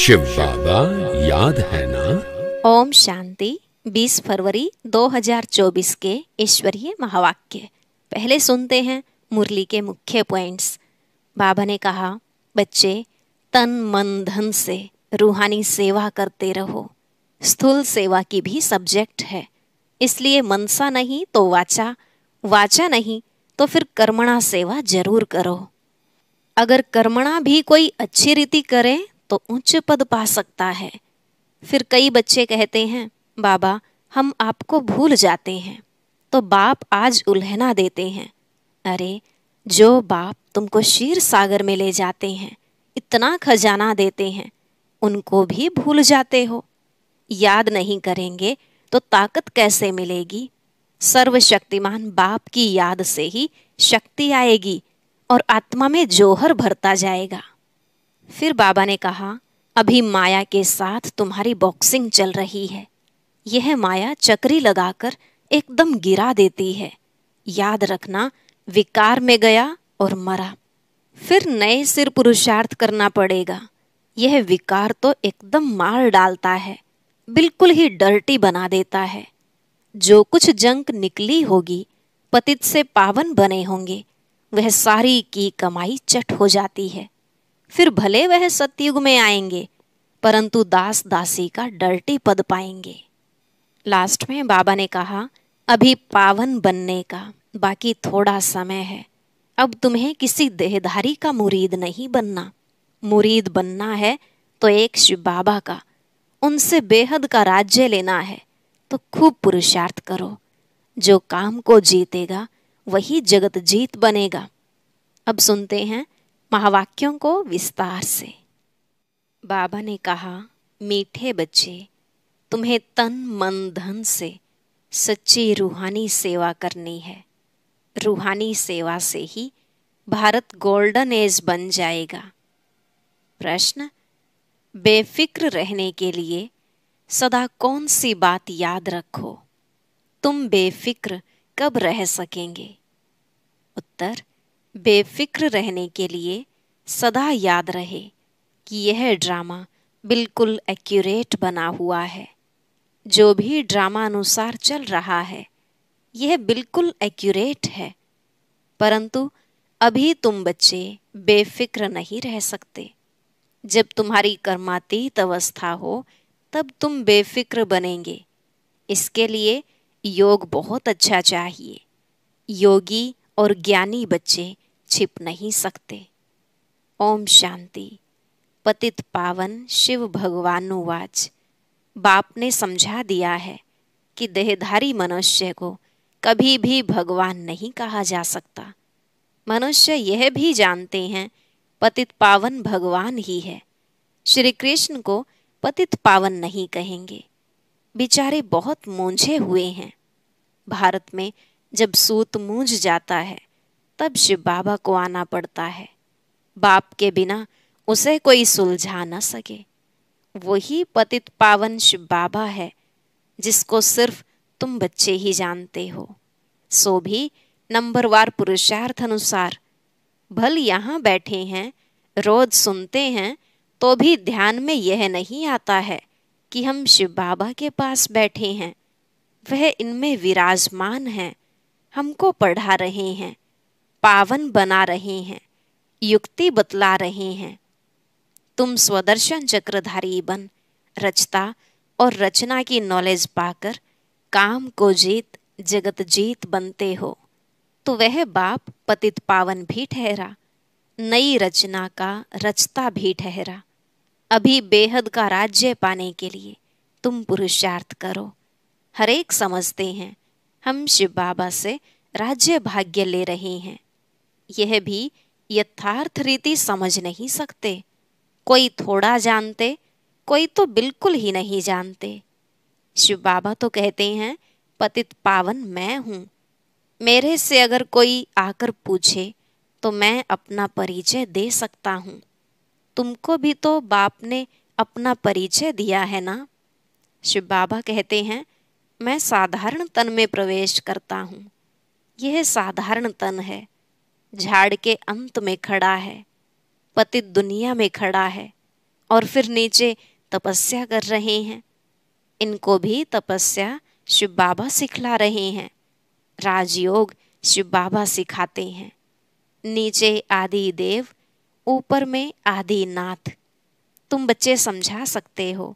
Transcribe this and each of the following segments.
शिव बाबा याद है ना ओम शांति 20 फरवरी 2024 के ईश्वरीय महावाक्य पहले सुनते हैं मुरली के मुख्य पॉइंट्स बाबा ने कहा बच्चे तन मन धन से रूहानी सेवा करते रहो स्थूल सेवा की भी सब्जेक्ट है इसलिए मनसा नहीं तो वाचा वाचा नहीं तो फिर कर्मणा सेवा जरूर करो अगर कर्मणा भी कोई अच्छी रीति करे तो उच्च पद पा सकता है फिर कई बच्चे कहते हैं बाबा हम आपको भूल जाते हैं तो बाप आज उल्हना देते हैं अरे जो बाप तुमको शीर सागर में ले जाते हैं इतना खजाना देते हैं उनको भी भूल जाते हो याद नहीं करेंगे तो ताकत कैसे मिलेगी सर्वशक्तिमान बाप की याद से ही शक्ति आएगी और आत्मा में जोहर भरता जाएगा फिर बाबा ने कहा अभी माया के साथ तुम्हारी बॉक्सिंग चल रही है यह माया चक्री लगाकर एकदम गिरा देती है याद रखना विकार में गया और मरा फिर नए सिर पुरुषार्थ करना पड़ेगा यह विकार तो एकदम मार डालता है बिल्कुल ही डर्टी बना देता है जो कुछ जंक निकली होगी पतित से पावन बने होंगे वह सारी की कमाई चट हो जाती है फिर भले वह सत्युग में आएंगे परंतु दास दासी का डर्टी पद पाएंगे लास्ट में बाबा ने कहा अभी पावन बनने का बाकी थोड़ा समय है अब तुम्हें किसी देहधारी का मुरीद नहीं बनना मुरीद बनना है तो एक शिव बाबा का उनसे बेहद का राज्य लेना है तो खूब पुरुषार्थ करो जो काम को जीतेगा वही जगत जीत बनेगा अब सुनते हैं महावाक्यों को विस्तार से बाबा ने कहा मीठे बच्चे तुम्हें तन मन धन से सच्ची रूहानी सेवा करनी है रूहानी सेवा से ही भारत गोल्डन एज बन जाएगा प्रश्न बेफिक्र रहने के लिए सदा कौन सी बात याद रखो तुम बेफिक्र कब रह सकेंगे उत्तर बेफिक्र रहने के लिए सदा याद रहे कि यह ड्रामा बिल्कुल एक्यूरेट बना हुआ है जो भी ड्रामा अनुसार चल रहा है यह बिल्कुल एक्यूरेट है परंतु अभी तुम बच्चे बेफिक्र नहीं रह सकते जब तुम्हारी कर्मातीत अवस्था हो तब तुम बेफिक्र बनेंगे इसके लिए योग बहुत अच्छा चाहिए योगी और ज्ञानी बच्चे छिप नहीं सकते ओम शांति पतित पावन शिव भगवानुवाच बाप ने समझा दिया है कि देहधारी मनुष्य को कभी भी भगवान नहीं कहा जा सकता मनुष्य यह भी जानते हैं पतित पावन भगवान ही है श्री कृष्ण को पतित पावन नहीं कहेंगे बेचारे बहुत मूंझे हुए हैं भारत में जब सूत मूंझ जाता है तब शिव बाबा को आना पड़ता है बाप के बिना उसे कोई सुलझा न सके वही पतित पावन शिव बाबा है जिसको सिर्फ तुम बच्चे ही जानते हो सो भी नंबरवार पुरुषार्थ अनुसार भल यहाँ बैठे हैं रोज सुनते हैं तो भी ध्यान में यह नहीं आता है कि हम शिव बाबा के पास बैठे हैं वह इनमें विराजमान हैं हमको पढ़ा रहे हैं पावन बना रहे हैं युक्ति बतला रहे हैं तुम स्वदर्शन चक्रधारी बन रचता और रचना की नॉलेज पाकर काम को जीत जगत जीत बनते हो तो वह बाप पतित पावन भी ठहरा नई रचना का रचता भी ठहरा अभी बेहद का राज्य पाने के लिए तुम पुरुषार्थ करो हरेक समझते हैं हम शिव बाबा से राज्य भाग्य ले रहे हैं यह भी यथार्थ रीति समझ नहीं सकते कोई थोड़ा जानते कोई तो बिल्कुल ही नहीं जानते शिव बाबा तो कहते हैं पतित पावन मैं हूँ मेरे से अगर कोई आकर पूछे तो मैं अपना परिचय दे सकता हूँ तुमको भी तो बाप ने अपना परिचय दिया है ना शिव बाबा कहते हैं मैं साधारण तन में प्रवेश करता हूँ यह साधारण तन है झाड़ के अंत में खड़ा है पतित दुनिया में खड़ा है और फिर नीचे तपस्या कर रहे हैं इनको भी तपस्या शिव बाबा सिखला रहे हैं राजयोग शिव बाबा सिखाते हैं नीचे आदि देव ऊपर में आदि नाथ तुम बच्चे समझा सकते हो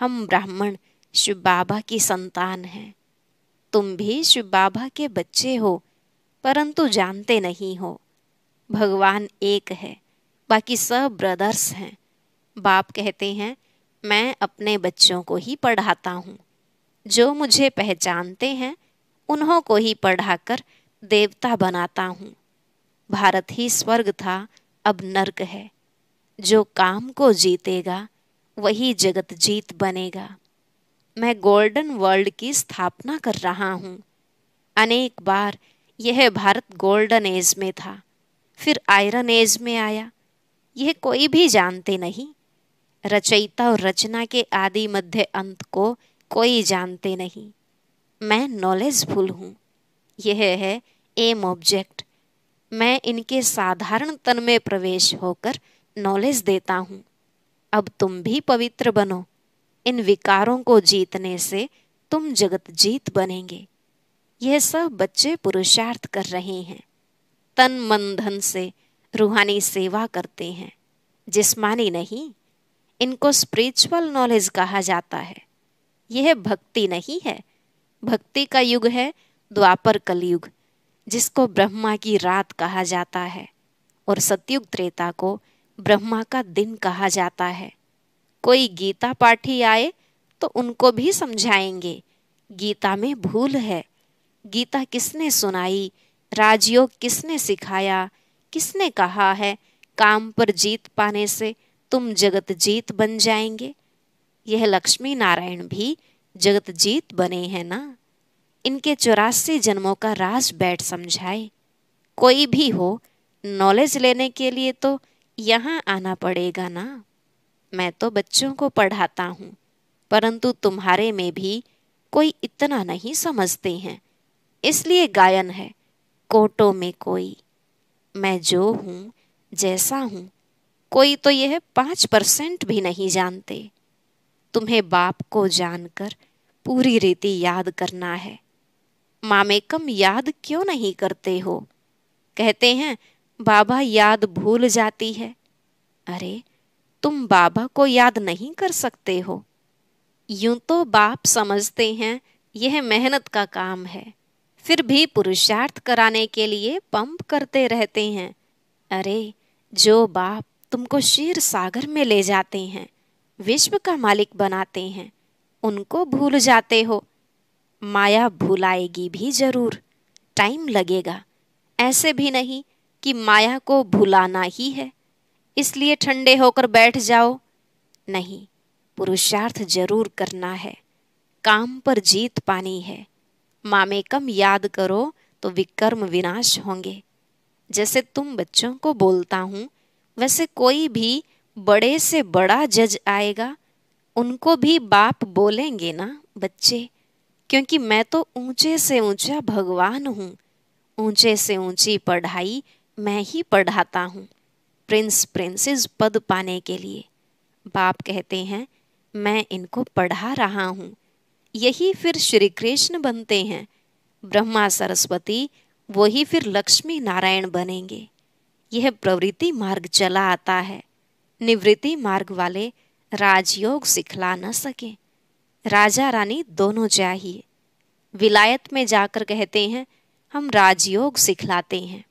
हम ब्राह्मण शिव बाबा की संतान हैं तुम भी शिव बाबा के बच्चे हो परंतु जानते नहीं हो भगवान एक है बाकी सब ब्रदर्स हैं बाप कहते हैं मैं अपने बच्चों को ही पढ़ाता हूँ जो मुझे पहचानते हैं उन्हों को ही पढ़ाकर देवता बनाता हूँ भारत ही स्वर्ग था अब नर्क है जो काम को जीतेगा वही जगत जीत बनेगा मैं गोल्डन वर्ल्ड की स्थापना कर रहा हूँ अनेक बार यह भारत गोल्डन एज में था फिर आयरन एज में आया यह कोई भी जानते नहीं रचयिता और रचना के आदि मध्य अंत को कोई जानते नहीं मैं नॉलेजफुल हूँ यह है एम ऑब्जेक्ट मैं इनके साधारण तन में प्रवेश होकर नॉलेज देता हूँ अब तुम भी पवित्र बनो इन विकारों को जीतने से तुम जगत जीत बनेंगे यह सब बच्चे पुरुषार्थ कर रहे हैं तन मन धन से रूहानी सेवा करते हैं जिस्मानी नहीं इनको स्पिरिचुअल नॉलेज कहा जाता है यह भक्ति नहीं है भक्ति का युग है द्वापर कलयुग जिसको ब्रह्मा की रात कहा जाता है और सतयुग त्रेता को ब्रह्मा का दिन कहा जाता है कोई गीता पाठी आए तो उनको भी समझाएंगे गीता में भूल है गीता किसने सुनाई राजयोग किसने सिखाया किसने कहा है काम पर जीत पाने से तुम जगत जीत बन जाएंगे यह लक्ष्मी नारायण भी जगत जीत बने हैं ना इनके चौरासी जन्मों का राज बैठ समझाए कोई भी हो नॉलेज लेने के लिए तो यहाँ आना पड़ेगा ना मैं तो बच्चों को पढ़ाता हूँ परंतु तुम्हारे में भी कोई इतना नहीं समझते हैं इसलिए गायन है कोटो में कोई मैं जो हूँ जैसा हूँ कोई तो यह पाँच परसेंट भी नहीं जानते तुम्हें बाप को जानकर पूरी रीति याद करना है मामे कम याद क्यों नहीं करते हो कहते हैं बाबा याद भूल जाती है अरे तुम बाबा को याद नहीं कर सकते हो यूं तो बाप समझते हैं यह मेहनत का काम है फिर भी पुरुषार्थ कराने के लिए पंप करते रहते हैं अरे जो बाप तुमको शीर सागर में ले जाते हैं विश्व का मालिक बनाते हैं उनको भूल जाते हो माया भुलाएगी भी जरूर टाइम लगेगा ऐसे भी नहीं कि माया को भुलाना ही है इसलिए ठंडे होकर बैठ जाओ नहीं पुरुषार्थ जरूर करना है काम पर जीत पानी है मामेकम याद करो तो विकर्म विनाश होंगे जैसे तुम बच्चों को बोलता हूँ वैसे कोई भी बड़े से बड़ा जज आएगा उनको भी बाप बोलेंगे ना बच्चे क्योंकि मैं तो ऊंचे से ऊंचा भगवान हूँ ऊंचे से ऊंची पढ़ाई मैं ही पढ़ाता हूँ प्रिंस प्रिंसेस पद पाने के लिए बाप कहते हैं मैं इनको पढ़ा रहा हूँ यही फिर श्री कृष्ण बनते हैं ब्रह्मा सरस्वती वही फिर लक्ष्मी नारायण बनेंगे यह प्रवृत्ति मार्ग चला आता है निवृत्ति मार्ग वाले राजयोग सिखला न सके राजा रानी दोनों चाहिए विलायत में जाकर कहते हैं हम राजयोग सिखलाते हैं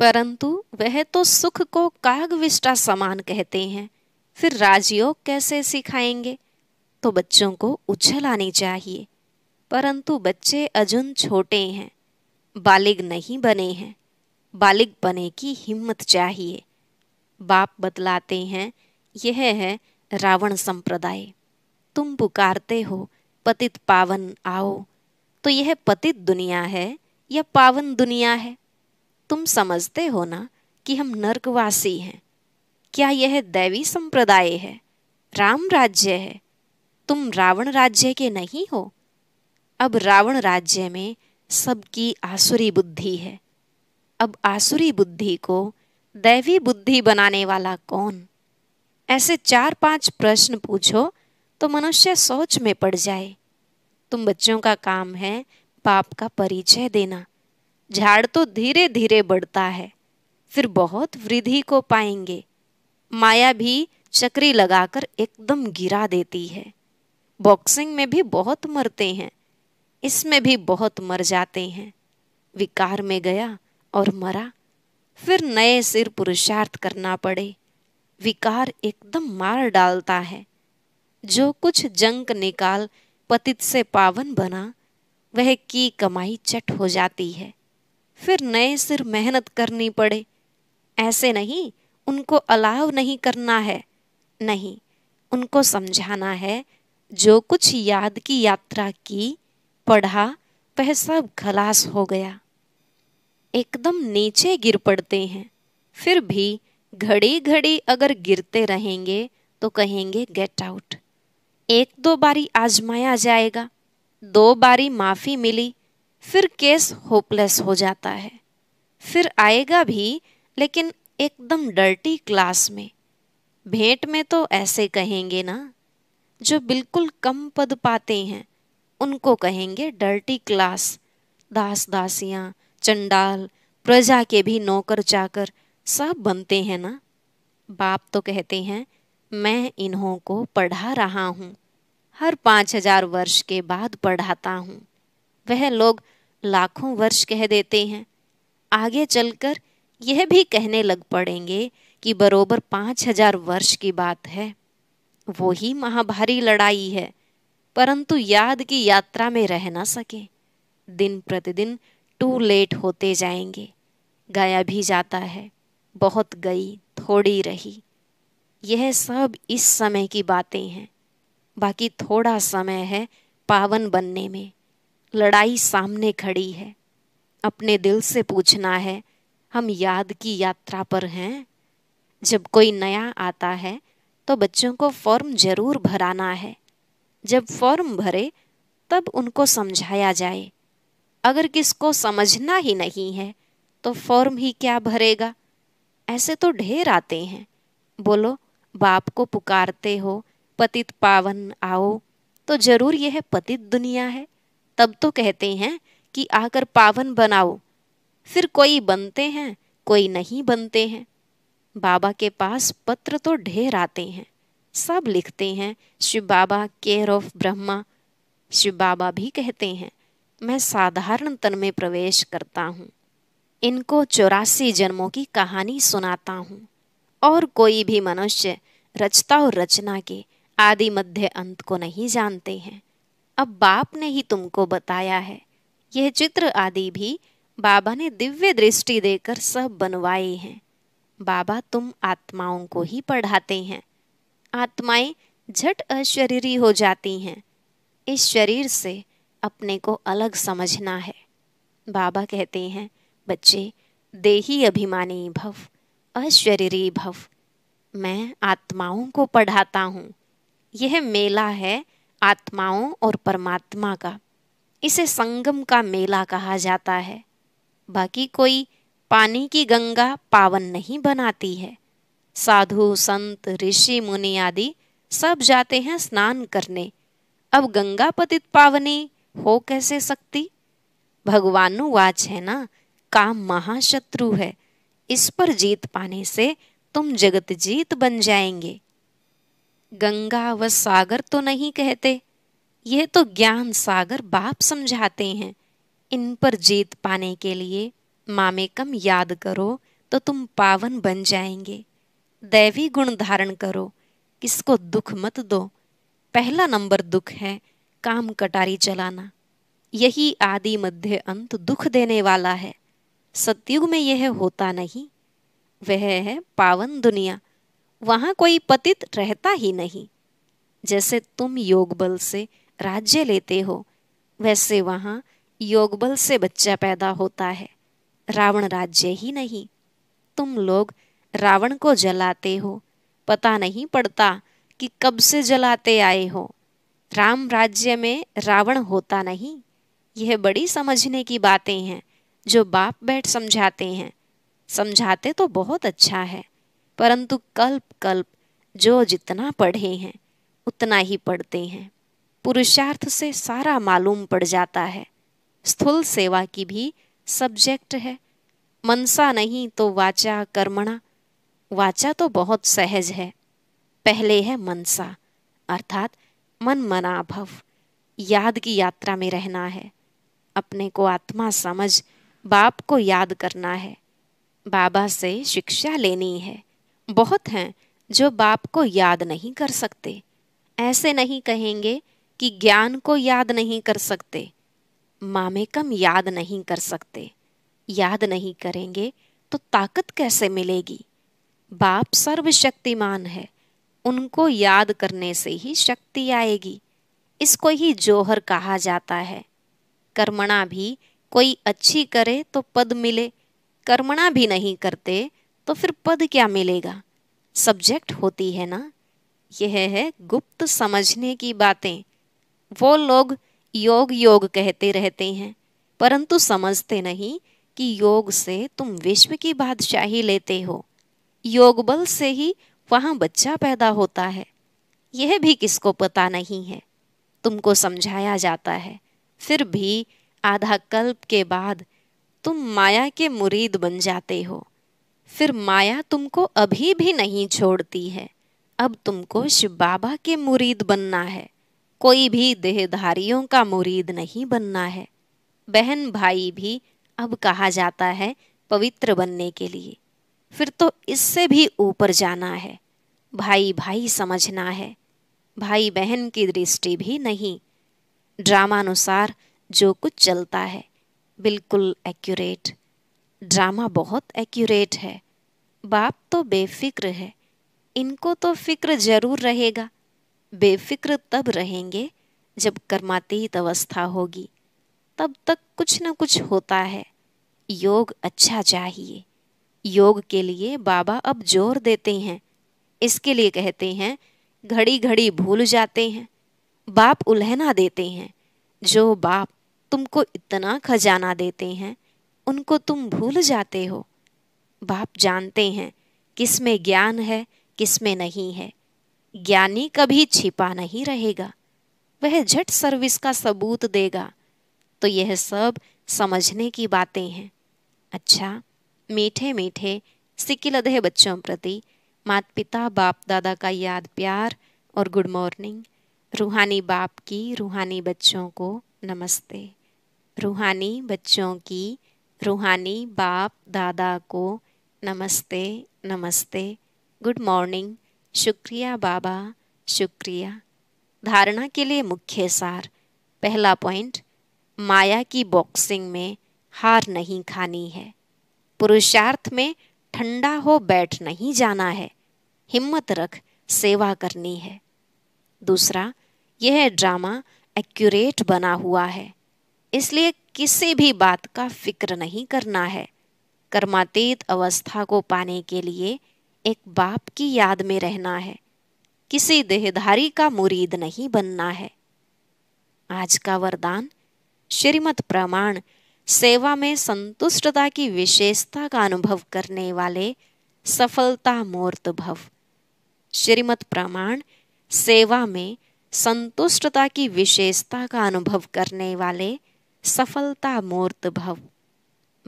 परंतु वह तो सुख को कागविष्टा समान कहते हैं फिर राजयोग कैसे सिखाएंगे तो बच्चों को उछल आनी चाहिए परंतु बच्चे अजुन छोटे हैं बालिग नहीं बने हैं बालिग बने की हिम्मत चाहिए बाप बतलाते हैं यह है रावण संप्रदाय तुम पुकारते हो पतित पावन आओ तो यह पतित दुनिया है या पावन दुनिया है तुम समझते हो ना कि हम नर्कवासी हैं क्या यह दैवी संप्रदाय है राम राज्य है तुम रावण राज्य के नहीं हो अब रावण राज्य में सबकी आसुरी बुद्धि है अब आसुरी बुद्धि को दैवी बुद्धि बनाने वाला कौन ऐसे चार पांच प्रश्न पूछो तो मनुष्य सोच में पड़ जाए तुम बच्चों का काम है पाप का परिचय देना झाड़ तो धीरे धीरे बढ़ता है फिर बहुत वृद्धि को पाएंगे माया भी चक्री लगाकर एकदम गिरा देती है बॉक्सिंग में भी बहुत मरते हैं इसमें भी बहुत मर जाते हैं विकार में गया और मरा फिर नए सिर पुरुषार्थ करना पड़े विकार एकदम मार डालता है जो कुछ जंक निकाल पतित से पावन बना वह की कमाई चट हो जाती है फिर नए सिर मेहनत करनी पड़े ऐसे नहीं उनको अलाव नहीं करना है नहीं उनको समझाना है जो कुछ याद की यात्रा की पढ़ा वह सब खलास हो गया एकदम नीचे गिर पड़ते हैं फिर भी घड़ी घड़ी अगर गिरते रहेंगे तो कहेंगे गेट आउट एक दो बारी आजमाया जाएगा दो बारी माफ़ी मिली फिर केस होपलेस हो जाता है फिर आएगा भी लेकिन एकदम डर्टी क्लास में भेंट में तो ऐसे कहेंगे ना जो बिल्कुल कम पद पाते हैं उनको कहेंगे डर्टी क्लास दास दासियाँ चंडाल प्रजा के भी नौकर चाकर सब बनते हैं ना बाप तो कहते हैं मैं इन्हों को पढ़ा रहा हूँ हर पाँच हजार वर्ष के बाद पढ़ाता हूँ वह लोग लाखों वर्ष कह देते हैं आगे चलकर यह भी कहने लग पड़ेंगे कि बरोबर पाँच हजार वर्ष की बात है वो ही महाभारी लड़ाई है परंतु याद की यात्रा में रह ना सके दिन प्रतिदिन टू लेट होते जाएंगे गया भी जाता है बहुत गई थोड़ी रही यह सब इस समय की बातें हैं बाकी थोड़ा समय है पावन बनने में लड़ाई सामने खड़ी है अपने दिल से पूछना है हम याद की यात्रा पर हैं जब कोई नया आता है तो बच्चों को फॉर्म ज़रूर भराना है जब फॉर्म भरे तब उनको समझाया जाए अगर किसको समझना ही नहीं है तो फॉर्म ही क्या भरेगा ऐसे तो ढेर आते हैं बोलो बाप को पुकारते हो पतित पावन आओ तो जरूर यह पतित दुनिया है तब तो कहते हैं कि आकर पावन बनाओ फिर कोई बनते हैं कोई नहीं बनते हैं बाबा के पास पत्र तो ढेर आते हैं सब लिखते हैं शिव बाबा केयर ऑफ ब्रह्मा शिव बाबा भी कहते हैं मैं साधारण तन में प्रवेश करता हूँ इनको चौरासी जन्मों की कहानी सुनाता हूँ और कोई भी मनुष्य रचता और रचना के आदि मध्य अंत को नहीं जानते हैं अब बाप ने ही तुमको बताया है यह चित्र आदि भी बाबा ने दिव्य दृष्टि देकर सब बनवाए हैं बाबा तुम आत्माओं को ही पढ़ाते हैं आत्माएं झट अशरीरी हो जाती हैं इस शरीर से अपने को अलग समझना है बाबा कहते हैं बच्चे देही अभिमानी भव अशरीरी भव मैं आत्माओं को पढ़ाता हूँ यह मेला है आत्माओं और परमात्मा का इसे संगम का मेला कहा जाता है बाकी कोई पानी की गंगा पावन नहीं बनाती है साधु संत ऋषि मुनि आदि सब जाते हैं स्नान करने अब गंगा पतित पावनी हो कैसे सकती वाच है ना काम महाशत्रु है इस पर जीत पाने से तुम जगत जीत बन जाएंगे गंगा व सागर तो नहीं कहते यह तो ज्ञान सागर बाप समझाते हैं इन पर जीत पाने के लिए मामेकम याद करो तो तुम पावन बन जाएंगे दैवी गुण धारण करो किसको दुख मत दो पहला नंबर दुख है काम कटारी चलाना यही आदि मध्य अंत दुख देने वाला है सतयुग में यह होता नहीं वह है पावन दुनिया वहाँ कोई पतित रहता ही नहीं जैसे तुम योग बल से राज्य लेते हो वैसे वहाँ योग बल से बच्चा पैदा होता है रावण राज्य ही नहीं तुम लोग रावण को जलाते हो पता नहीं पड़ता कि कब से जलाते आए हो राम राज्य में रावण होता नहीं यह बड़ी समझने की बातें हैं जो बाप बैठ समझाते हैं समझाते तो बहुत अच्छा है परंतु कल्प कल्प जो जितना पढ़े हैं उतना ही पढ़ते हैं पुरुषार्थ से सारा मालूम पड़ जाता है स्थूल सेवा की भी सब्जेक्ट है मनसा नहीं तो वाचा कर्मणा वाचा तो बहुत सहज है पहले है मनसा अर्थात मन मना भव याद की यात्रा में रहना है अपने को आत्मा समझ बाप को याद करना है बाबा से शिक्षा लेनी है बहुत हैं जो बाप को याद नहीं कर सकते ऐसे नहीं कहेंगे कि ज्ञान को याद नहीं कर सकते मामेकम याद नहीं कर सकते याद नहीं करेंगे तो ताकत कैसे मिलेगी बाप सर्वशक्तिमान है उनको याद करने से ही शक्ति आएगी इसको ही जोहर कहा जाता है कर्मणा भी कोई अच्छी करे तो पद मिले कर्मणा भी नहीं करते तो फिर पद क्या मिलेगा सब्जेक्ट होती है ना यह है गुप्त समझने की बातें वो लोग योग योग कहते रहते हैं परंतु समझते नहीं कि योग से तुम विश्व की बादशाही लेते हो योग बल से ही वहाँ बच्चा पैदा होता है यह भी किसको पता नहीं है तुमको समझाया जाता है फिर भी आधा कल्प के बाद तुम माया के मुरीद बन जाते हो फिर माया तुमको अभी भी नहीं छोड़ती है अब तुमको शिव बाबा के मुरीद बनना है कोई भी देहधारियों का मुरीद नहीं बनना है बहन भाई भी अब कहा जाता है पवित्र बनने के लिए फिर तो इससे भी ऊपर जाना है भाई भाई समझना है भाई बहन की दृष्टि भी नहीं ड्रामानुसार जो कुछ चलता है बिल्कुल एक्यूरेट ड्रामा बहुत एक्यूरेट है बाप तो बेफिक्र है इनको तो फिक्र जरूर रहेगा बेफिक्र तब रहेंगे जब कर्मातीत अवस्था होगी तब तक कुछ न कुछ होता है योग अच्छा चाहिए योग के लिए बाबा अब जोर देते हैं इसके लिए कहते हैं घड़ी घड़ी भूल जाते हैं बाप उल्हना देते हैं जो बाप तुमको इतना खजाना देते हैं उनको तुम भूल जाते हो बाप जानते हैं किस में ज्ञान है किस में नहीं है ज्ञानी कभी छिपा नहीं रहेगा वह झट सर्विस का सबूत देगा तो यह सब समझने की बातें हैं अच्छा मीठे मीठे सिकिलदह बच्चों प्रति मात पिता बाप दादा का याद प्यार और गुड मॉर्निंग रूहानी बाप की रूहानी बच्चों को नमस्ते रूहानी बच्चों की रूहानी बाप दादा को नमस्ते नमस्ते गुड मॉर्निंग शुक्रिया बाबा शुक्रिया धारणा के लिए मुख्य सार पहला पॉइंट माया की बॉक्सिंग में हार नहीं खानी है पुरुषार्थ में ठंडा हो बैठ नहीं जाना है हिम्मत रख सेवा करनी है दूसरा यह ड्रामा एक्यूरेट बना हुआ है इसलिए किसी भी बात का फिक्र नहीं करना है कर्मातीत अवस्था को पाने के लिए एक बाप की याद में रहना है किसी देहधारी का मुरीद नहीं बनना है आज का वरदान श्रीमत प्रमाण सेवा में संतुष्टता की विशेषता का अनुभव करने वाले सफलता मूर्त भव श्रीमत प्रमाण सेवा में संतुष्टता की विशेषता का अनुभव करने वाले सफलता मूर्त भव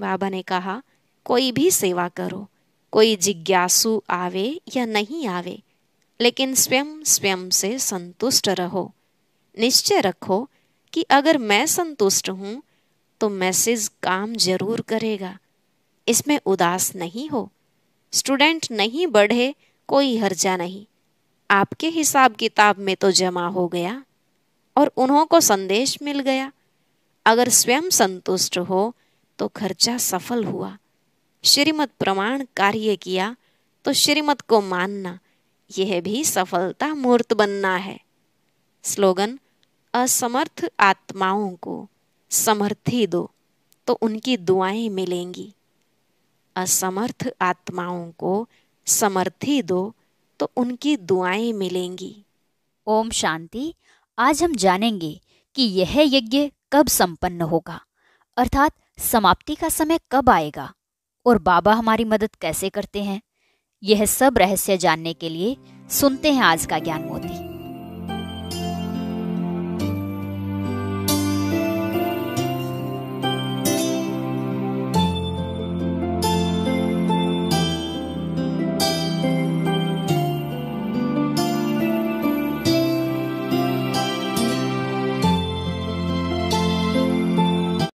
बाबा ने कहा कोई भी सेवा करो कोई जिज्ञासु आवे या नहीं आवे लेकिन स्वयं स्वयं से संतुष्ट रहो निश्चय रखो कि अगर मैं संतुष्ट हूँ तो मैसेज काम जरूर करेगा इसमें उदास नहीं हो स्टूडेंट नहीं बढ़े कोई हर्जा नहीं आपके हिसाब किताब में तो जमा हो गया और उन्हों को संदेश मिल गया अगर स्वयं संतुष्ट हो तो खर्चा सफल हुआ श्रीमत प्रमाण कार्य किया तो श्रीमत को मानना यह भी सफलता मूर्त बनना है स्लोगन असमर्थ आत्माओं को समर्थी दो तो उनकी दुआएं मिलेंगी असमर्थ आत्माओं को समर्थी दो तो उनकी दुआएं मिलेंगी ओम शांति आज हम जानेंगे कि यह यज्ञ कब संपन्न होगा अर्थात समाप्ति का समय कब आएगा और बाबा हमारी मदद कैसे करते हैं यह सब रहस्य जानने के लिए सुनते हैं आज का ज्ञान मोती